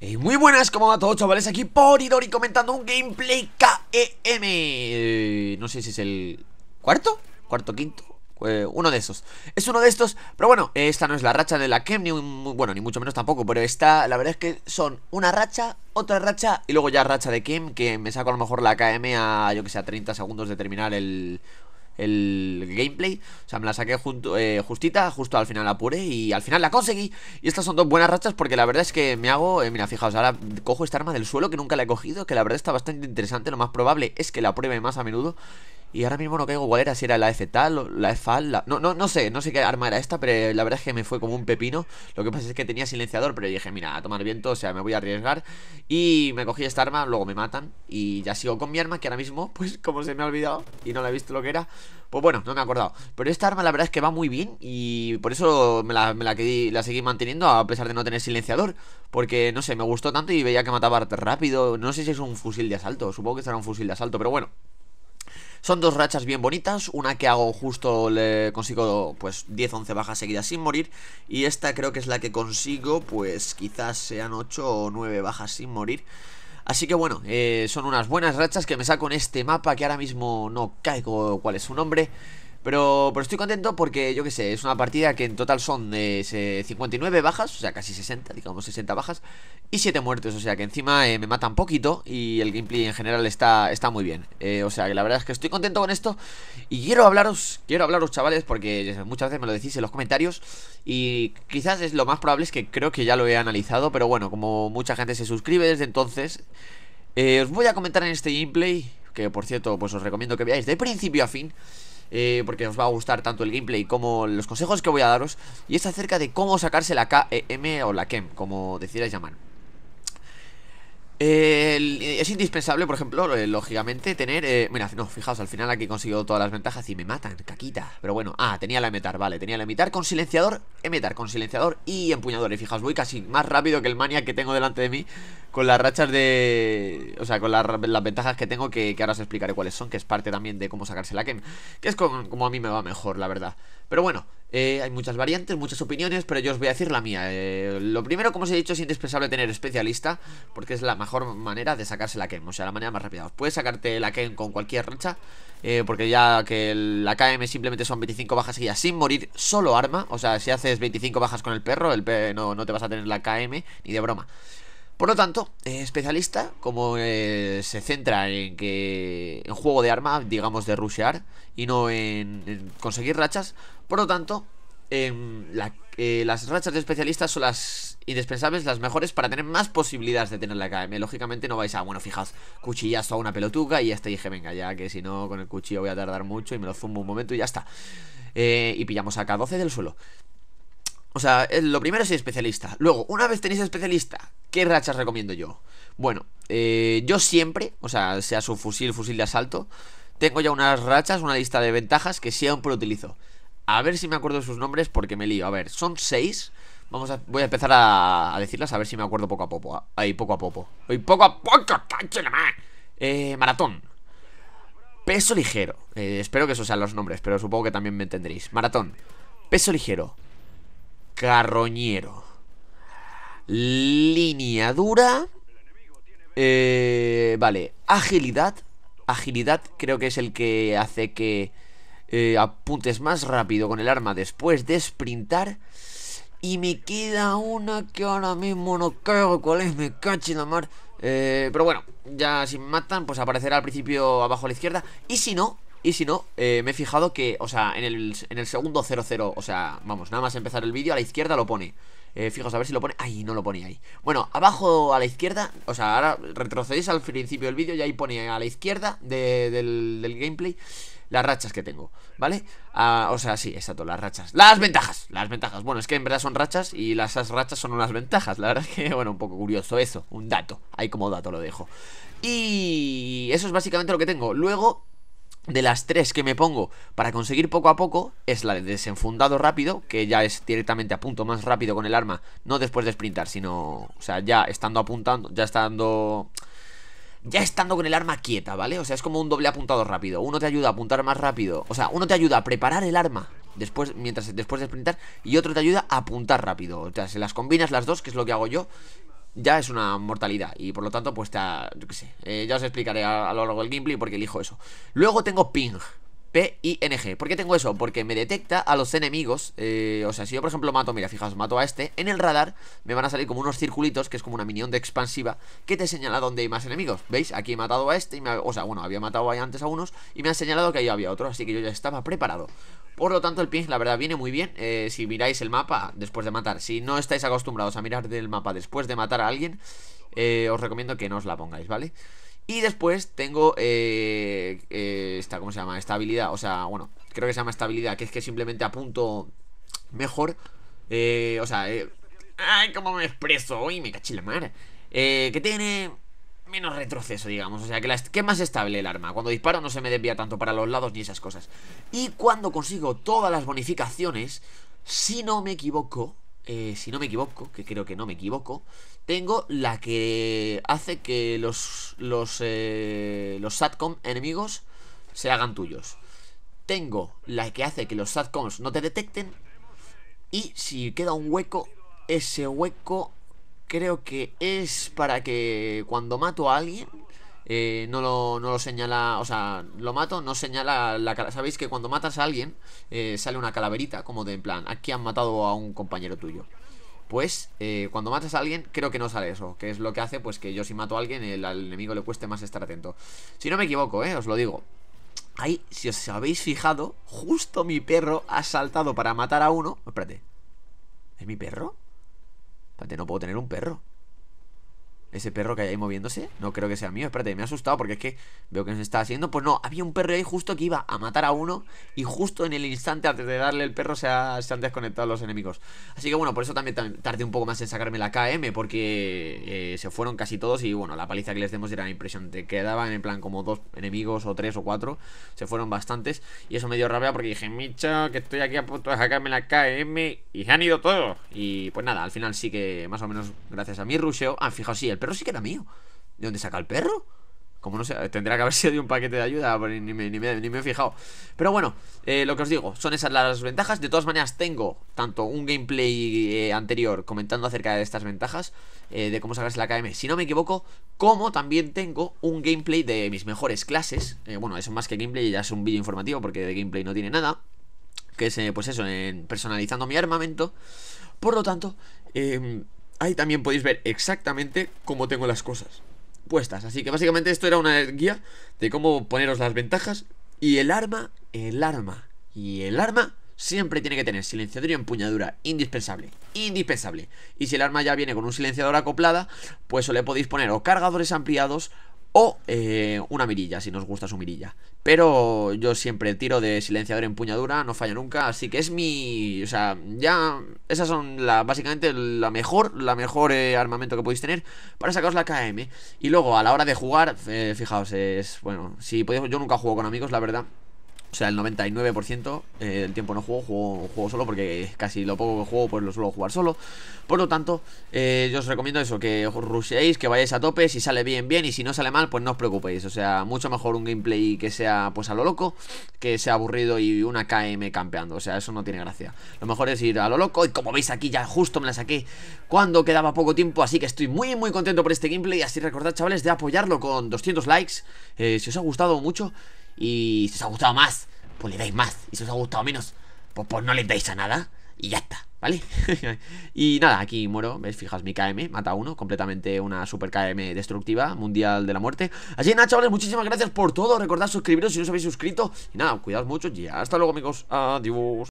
Eh, muy buenas, ¿cómo va todo chavales? Aquí Poridori comentando un gameplay KEM No sé si es el cuarto, cuarto, quinto eh, Uno de esos, es uno de estos Pero bueno, esta no es la racha de la KEM ni Bueno, ni mucho menos tampoco, pero esta La verdad es que son una racha, otra racha Y luego ya racha de KEM, que me saco a lo mejor la KM e a, yo que sé, a 30 segundos de terminar el el gameplay. O sea, me la saqué junto, eh, justita, justo al final apuré y al final la conseguí. Y estas son dos buenas rachas porque la verdad es que me hago... Eh, mira, fijaos, ahora cojo esta arma del suelo que nunca la he cogido, que la verdad está bastante interesante. Lo más probable es que la pruebe más a menudo y ahora mismo no caigo cuál era, si era la F tal, o la F No, no, no sé, no sé qué arma era esta, pero la verdad es que me fue como un pepino. Lo que pasa es que tenía silenciador, pero dije, mira, a tomar viento, o sea, me voy a arriesgar. Y me cogí esta arma, luego me matan. Y ya sigo con mi arma, que ahora mismo, pues como se me ha olvidado y no la he visto lo que era, pues bueno, no me he acordado. Pero esta arma la verdad es que va muy bien y por eso me la, me la seguí manteniendo a pesar de no tener silenciador. Porque, no sé, me gustó tanto y veía que mataba rápido. No sé si es un fusil de asalto, supongo que será un fusil de asalto, pero bueno. Son dos rachas bien bonitas, una que hago justo le consigo pues 10-11 bajas seguidas sin morir y esta creo que es la que consigo pues quizás sean 8 o 9 bajas sin morir. Así que bueno, eh, son unas buenas rachas que me saco en este mapa que ahora mismo no caigo cuál es su nombre. Pero, pero estoy contento porque, yo que sé, es una partida que en total son de eh, 59 bajas, o sea, casi 60, digamos 60 bajas, y 7 muertes, o sea, que encima eh, me matan poquito y el gameplay en general está, está muy bien. Eh, o sea, que la verdad es que estoy contento con esto y quiero hablaros, quiero hablaros chavales, porque muchas veces me lo decís en los comentarios y quizás es lo más probable es que creo que ya lo he analizado, pero bueno, como mucha gente se suscribe desde entonces, os voy a comentar en este gameplay, que por cierto, pues os recomiendo que veáis de principio a fin. Eh, porque os va a gustar tanto el gameplay como los consejos que voy a daros, y es acerca de cómo sacarse la KEM o la KEM, como decidáis llamar. Eh, es indispensable, por ejemplo, eh, lógicamente, tener. Eh, mira, no, fijaos, al final aquí consigo todas las ventajas y me matan, caquita. Pero bueno, ah, tenía la emetar, vale, tenía la emitar con silenciador, metar con silenciador y empuñador. Y fijaos, voy casi más rápido que el mania que tengo delante de mí con las rachas de. O sea, con las ventajas que tengo, que, ahora os explicaré cuáles son, que es parte también de cómo sacarse la Que es como a mí me va mejor, la verdad. Pero bueno, eh, hay muchas variantes, muchas opiniones, pero yo os voy a decir la mía. Eh, lo primero, como os he dicho, es indispensable tener especialista, porque es la mejor manera de sacarse la KM o sea, la manera más rápida. Puedes sacarte la KM con cualquier racha, eh, porque ya que la KM simplemente son 25 bajas ya sin morir, solo arma. O sea, si haces 25 bajas con el perro, el no, no te vas a tener la KM ni de broma. Por lo tanto, especialista, como eh, se centra en que en juego de arma, digamos de rushear, y no en, conseguir rachas, por lo tanto, em, eh, las rachas de especialista son las indispensables, las mejores para tener más posibilidades de tener la KM. Lógicamente no vais a, bueno, fijaos, cuchillazo a una pelotuca y ya está, dije, venga, ya que si no con el cuchillo voy a tardar mucho y me lo zumbo un momento y ya está. Eh, y pillamos a K12 del suelo. O sea, eh, lo primero es especialista. Luego, una vez tenéis especialista, ¿qué rachas recomiendo yo? Bueno, eh, yo siempre, o sea, sea su fusil, fusil de asalto, tengo ya unas rachas, una lista de ventajas que siempre utilizo. A ver si me acuerdo de sus nombres porque me lío. A ver, son seis. Vamos a, voy a empezar a, decirlas a ver si me acuerdo poco a poco. Ahí, poco a poco. Ahí, poco a poco, Eh, maratón. Peso ligero. Eh, espero que esos sean los nombres, pero supongo que también me entenderéis. Maratón. Peso ligero carroñero. Línea dura. Eh, vale, agilidad. Agilidad creo que es el que hace que eh, apuntes más rápido con el arma después de sprintar. Y me queda una que ahora mismo no creo cuál es, me cachi la mar. Eh, pero bueno, ya si me matan, pues aparecerá al principio abajo a la izquierda. Y si no, y si no, eh, me he fijado que, o sea, en el, en el segundo 0-0, o sea, vamos, nada más empezar el vídeo, a la izquierda lo pone. Eh, a ver si lo pone... Ahí, no lo pone ahí. Bueno, abajo a la izquierda, o sea, ahora retrocedéis al principio del vídeo y ahí pone a la izquierda del, del gameplay las rachas que tengo, ¿vale? Ah, o sea, sí, exacto, las rachas. Las ventajas, las ventajas. Bueno, es que en verdad son rachas y las rachas son unas ventajas. La verdad es que, bueno, un poco curioso eso. Un dato, ahí como dato lo dejo. Y eso es básicamente lo que tengo. Luego, de las tres que me pongo para conseguir poco a poco es la de desenfundado rápido, que ya es directamente a punto más rápido con el arma, no después de sprintar, sino, o sea, ya estando apuntando, ya estando... Ya estando con el arma quieta, ¿vale? O sea, es como un doble apuntado rápido. Uno te ayuda a apuntar más rápido. O sea, uno te ayuda a preparar el arma después, mientras, después de sprintar y otro te ayuda a apuntar rápido. O sea, se las combinas las dos, que es lo que hago yo, ya es una mortalidad. Y por lo tanto, pues ya, yo qué sé, eh, ya os explicaré a, lo largo del gameplay porque elijo eso. Luego tengo ping. P-I-N-G. ¿Por qué tengo eso? Porque me detecta a los enemigos. Eh, o sea, si yo, por ejemplo, mato, mira, fijaos, mato a este. En el radar me van a salir como unos circulitos, que es como una minión de expansiva, que te señala dónde hay más enemigos. ¿Veis? Aquí he matado a este. Y o sea, bueno, había matado ahí antes a unos. Y me han señalado que ahí había otro. Así que yo ya estaba preparado. Por lo tanto, el ping, la verdad, viene muy bien. Eh, si miráis el mapa después de matar, si no estáis acostumbrados a mirar del mapa después de matar a alguien, eh, os recomiendo que no os la pongáis, ¿vale? Y después tengo eh, esta, ¿cómo se llama? Estabilidad. o sea, bueno, creo que se llama estabilidad. que es que simplemente apunto mejor. o sea, ¡ay, cómo me expreso! ¡Uy, me caché la mar! que tiene menos retroceso, digamos. O sea, que, es más estable el arma. Cuando disparo no se me desvía tanto para los lados ni esas cosas. Y cuando consigo todas las bonificaciones, si no me equivoco, eh, si no me equivoco, que creo que no me equivoco, tengo la que hace que los, los, eh, los SATCOM enemigos se hagan tuyos. Tengo la que hace que los SATCOMs no te detecten. Y si queda un hueco, ese hueco creo que es para que cuando mato a alguien eh, no, lo, señala, o sea, lo mato, no señala la Sabéis que cuando matas a alguien eh, sale una calaverita, como de en plan, aquí han matado a un compañero tuyo. Pues eh, cuando matas a alguien, creo que no sale eso, que es lo que hace pues que yo si mato a alguien, el, al enemigo le cueste más estar atento. Si no me equivoco, eh, os lo digo. Ahí, si os habéis fijado, justo mi perro ha saltado para matar a uno. Espérate. ¿Es mi perro? Pues no puedo tener un perro. Ese perro que hay ahí moviéndose No creo que sea mío, espérate, me ha asustado porque es que Veo que se está haciendo, pues no, había un perro ahí justo Que iba a matar a uno y justo en el instante Antes de darle el perro se, han desconectado Los enemigos, así que bueno, por eso también Tardé un poco más en sacarme la KM Porque eh, se fueron casi todos y bueno La paliza que les demos era la impresión, quedaban En plan como dos enemigos o tres o cuatro Se fueron bastantes y eso me dio rabia Porque dije, micha, que estoy aquí a punto de sacarme la KM Y se han ido todos Y pues nada, al final sí que más o menos Gracias a mi rusheo, han ah, fijaos, sí, el el perro sí que era mío. ¿De dónde saca el perro? Como no sé, tendrá que haber sido de un paquete de ayuda, pues, ni me, ni me, he fijado. Pero bueno, eh, lo que os digo, son esas las ventajas. De todas maneras, tengo tanto un gameplay eh, anterior comentando acerca de estas ventajas, eh, de cómo sacarse la KM, si no me equivoco, como también tengo un gameplay de mis mejores clases. bueno, eso más que gameplay, ya es un vídeo informativo porque de gameplay no tiene nada. Que es, pues eso, en personalizando mi armamento. Por lo tanto, eh, ahí también podéis ver exactamente cómo tengo las cosas puestas. Así que básicamente esto era una guía de cómo poneros las ventajas y el arma, el arma y el arma siempre tiene que tener silenciador y empuñadura, indispensable, indispensable. Y si el arma ya viene con un silenciador acoplada, pues o le podéis poner o cargadores ampliados o eh, una mirilla, si nos gusta su mirilla. Pero yo siempre tiro de silenciador empuñadura, no falla nunca, así que es mi... O sea, ya... Esas son la, básicamente la mejor, la mejor eh, armamento que podéis tener para sacaros la KM. Y luego, a la hora de jugar, eh, fijaos, es... Bueno, si Yo nunca juego con amigos, la verdad. O sea, el 99% eh, del tiempo no juego, juego, juego solo porque casi lo poco que juego pues lo suelo jugar solo. Por lo tanto, eh, yo os recomiendo eso, que os rushéis, que vayáis a tope, si sale bien, bien, y si no sale mal, pues no os preocupéis. O sea, mucho mejor un gameplay que sea pues a lo loco, que sea aburrido y una KM campeando. O sea, eso no tiene gracia. Lo mejor es ir a lo loco, y como veis aquí ya justo me la saqué cuando quedaba poco tiempo, así que estoy muy muy contento por este gameplay. Así recordad, chavales, de apoyarlo con 200 likes, eh, si os ha gustado mucho. Y si os ha gustado más, pues le dais más. Y si os ha gustado menos, pues, pues no le dais a nada. Y ya está, ¿vale? y nada, aquí muero, ¿ves? Fijaos, mi KM, mata uno, completamente una super KM destructiva, mundial de la muerte. Así que nada, chavales, muchísimas gracias por todo. Recordad suscribiros si no os habéis suscrito. Y nada, cuidaos mucho y hasta luego, amigos. Adiós.